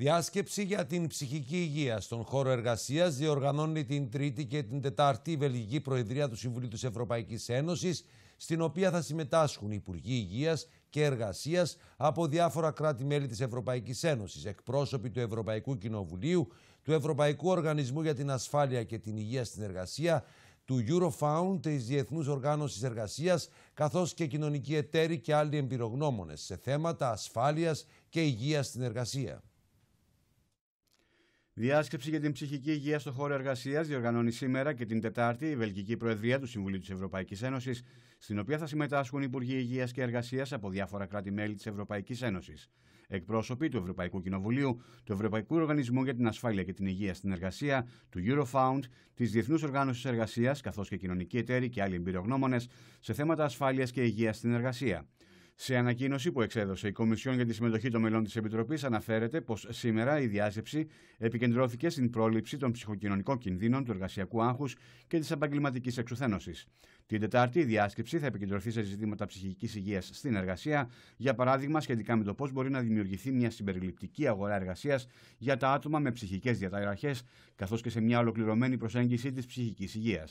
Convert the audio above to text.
Διάσκεψη για την ψυχική υγεία στον χώρο εργασίας διοργανώνει την Τρίτη και την Τετάρτη η Βελγική Προεδρία του Συμβουλίου της Ευρωπαϊκής Ένωσης, στην οποία θα συμμετάσχουν Υπουργοί Υγείας και Εργασίας από διάφορα κράτη-μέλη της Ευρωπαϊκής Ένωσης, εκπρόσωποι του Ευρωπαϊκού Κοινοβουλίου, του Ευρωπαϊκού Οργανισμού για την Ασφάλεια και την Υγεία στην Εργασία, του Eurofound, της Διεθνούς Οργάνωσης Εργασίας, καθώς και κοινωνικοί εταίροι και άλλοι εμπειρογνώμονες σε θέματα ασφάλειας και υγείας στην εργασία. Διάσκεψη για την ψυχική υγεία στο χώρο εργασίας διοργανώνει σήμερα και την Τετάρτη η Βελγική Προεδρία του Συμβουλίου της Ευρωπαϊκής Ένωσης, στην οποία θα συμμετάσχουν Υπουργοί Υγείας και Εργασίας από διάφορα κράτη-μέλη της Ευρωπαϊκής Ένωσης, εκπρόσωποι του Ευρωπαϊκού Κοινοβουλίου, του Ευρωπαϊκού Οργανισμού για την Ασφάλεια και την Υγεία στην Εργασία, του Eurofound, της Διεθνούς Οργάνωσης Εργασίας, καθώς και κοινωνικοί εταίροι και άλλοι εμπειρογνώμονες σε θέματα ασφάλειας και υγείας στην εργασία. Σε ανακοίνωση που εξέδωσε η Κομισιόν για τη Συμμετοχή των Μελών της Επιτροπής, αναφέρεται πως σήμερα η διάσκεψη επικεντρώθηκε στην πρόληψη των ψυχοκοινωνικών κινδύνων του εργασιακού άγχους και της επαγγελματικής εξουθένωσης. Την Τετάρτη, η διάσκεψη θα επικεντρωθεί σε ζητήματα ψυχικής υγείας στην εργασία, για παράδειγμα σχετικά με το πώς μπορεί να δημιουργηθεί μια συμπεριληπτική αγορά εργασίας για τα άτομα με ψυχικές διαταραχές, καθώς και σε μια ολοκληρωμένη προσέγγιση της ψυχικής υγείας.